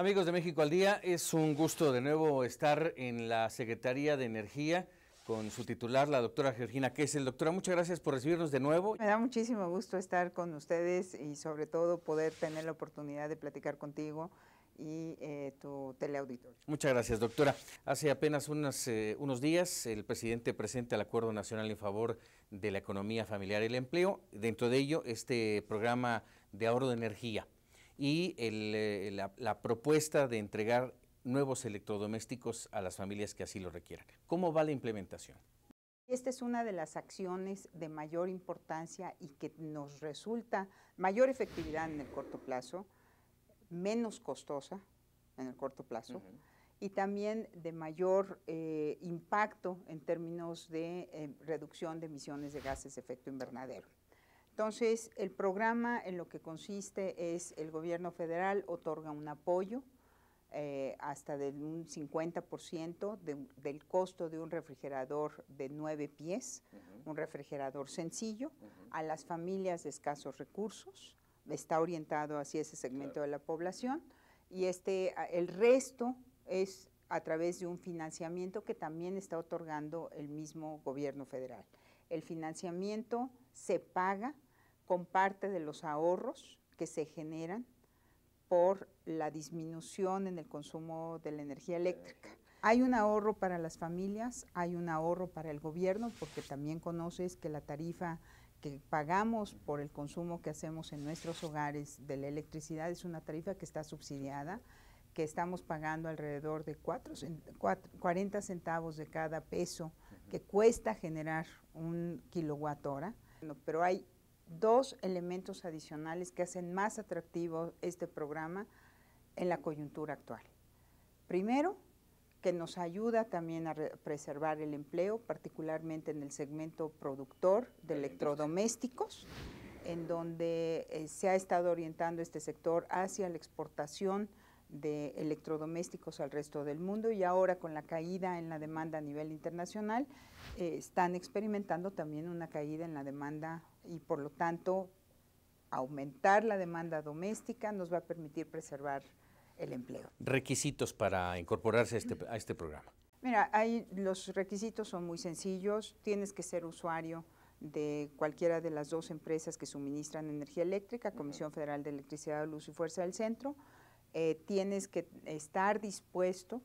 Amigos de México al Día, es un gusto de nuevo estar en la Secretaría de Energía con su titular, la doctora Georgina Kessel. Doctora, muchas gracias por recibirnos de nuevo. Me da muchísimo gusto estar con ustedes y sobre todo poder tener la oportunidad de platicar contigo y eh, tu teleauditorio. Muchas gracias, doctora. Hace apenas eh, unos días el presidente presenta el Acuerdo Nacional en favor de la economía familiar y el empleo. Dentro de ello, este programa de ahorro de energía y eh, la, propuesta de entregar nuevos electrodomésticos a las familias que así lo requieran. ¿Cómo va la implementación? Esta es una de las acciones de mayor importancia y que nos resulta mayor efectividad en el corto plazo, menos costosa en el corto plazo y también de mayor eh, impacto en términos de eh, reducción de emisiones de gases de efecto invernadero. Entonces, el programa en lo que consiste es el gobierno federal otorga un apoyo eh, hasta de un 50% del costo de un refrigerador de nueve pies, un refrigerador sencillo, a las familias de escasos recursos. Está orientado hacia ese segmento de la población. Y este, el resto es a través de un financiamiento que también está otorgando el mismo gobierno federal. El financiamiento se paga con parte de los ahorros que se generan por la disminución en el consumo de la energía eléctrica. Hay un ahorro para las familias, hay un ahorro para el gobierno, porque también conoces que la tarifa que pagamos por el consumo que hacemos en nuestros hogares de la electricidad es una tarifa que está subsidiada, que estamos pagando alrededor de 40 centavos de cada peso que cuesta generar un kilowatt hora. Pero hay dos elementos adicionales que hacen más atractivo este programa en la coyuntura actual. Primero, que nos ayuda también a preservar el empleo, particularmente en el segmento productor de electrodomésticos, en donde eh, se ha estado orientando este sector hacia la exportación de electrodomésticos al resto del mundo y ahora con la caída en la demanda a nivel internacional eh, están experimentando también una caída en la demanda y por lo tanto aumentar la demanda doméstica nos va a permitir preservar el empleo. Requisitos para incorporarse a este, este programa. Mira, los requisitos son muy sencillos. Tienes que ser usuario de cualquiera de las dos empresas que suministran energía eléctrica, Comisión Federal de Electricidad, Luz y Fuerza del Centro. Eh, tienes que estar dispuesto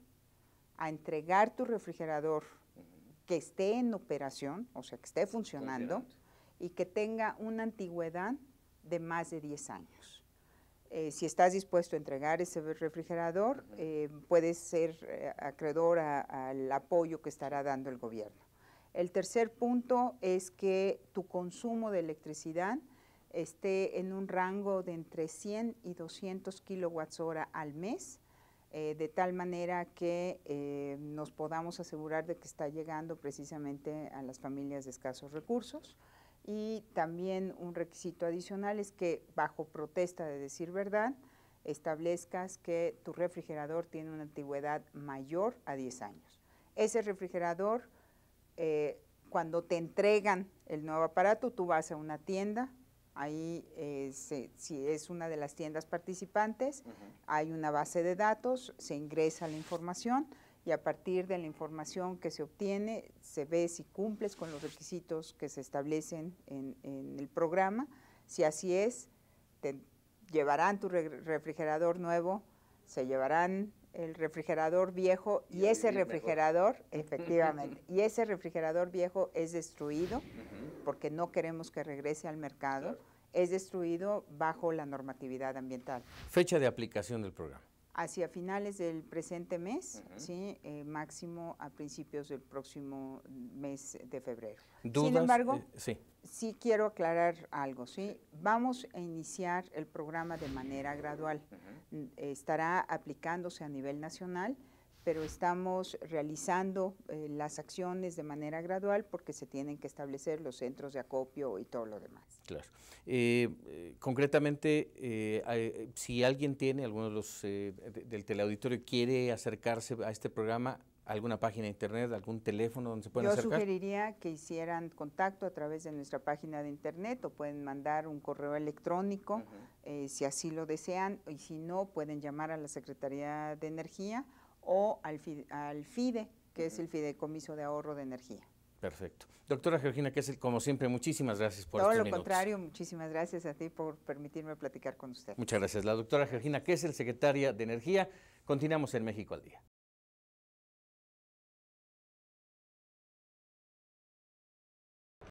a entregar tu refrigerador que esté en operación, o sea, que esté funcionando, y que tenga una antigüedad de más de 10 años. Eh, si estás dispuesto a entregar ese refrigerador, eh, puedes ser acreedor al apoyo que estará dando el gobierno. El tercer punto es que tu consumo de electricidad esté en un rango de entre 100 y 200 kilowatts hora al mes, eh, de tal manera que eh, nos podamos asegurar de que está llegando precisamente a las familias de escasos recursos. Y también un requisito adicional es que, bajo protesta de decir verdad, establezcas que tu refrigerador tiene una antigüedad mayor a 10 años. Ese refrigerador, eh, cuando te entregan el nuevo aparato, tú vas a una tienda, Ahí eh, si es una de las tiendas participantes, hay una base de datos, se ingresa la información y a partir de la información que se obtiene se ve si cumples con los requisitos que se establecen en, el programa. Si así es, te llevarán tu refrigerador nuevo, se llevarán el refrigerador viejo y, ese refrigerador, efectivamente, y ese refrigerador viejo es destruido porque no queremos que regrese al mercado, es destruido bajo la normatividad ambiental. Fecha de aplicación del programa. Hacia finales del presente mes, ¿sí? Eh, máximo a principios del próximo mes de febrero. Sin embargo, eh, sí. quiero aclarar algo. ¿sí? Vamos a iniciar el programa de manera gradual. Mm, estará aplicándose a nivel nacional pero estamos realizando eh, las acciones de manera gradual porque se tienen que establecer los centros de acopio y todo lo demás. Claro. Eh, eh, concretamente, si alguien tiene, alguno de los del teleauditorio quiere acercarse a este programa, alguna página de internet, algún teléfono donde se pueden Yo sugeriría que hicieran contacto a través de nuestra página de internet o pueden mandar un correo electrónico si así lo desean y si no pueden llamar a la Secretaría de Energía o al FIDE, que es el Fideicomiso de Ahorro de Energía. Perfecto. Doctora Georgina Kessel, como siempre, muchísimas gracias por Todo lo contrario, muchísimas gracias a ti por permitirme platicar con usted. Muchas gracias. La doctora Georgina Kessel, secretaria de Energía. Continuamos en México al Día.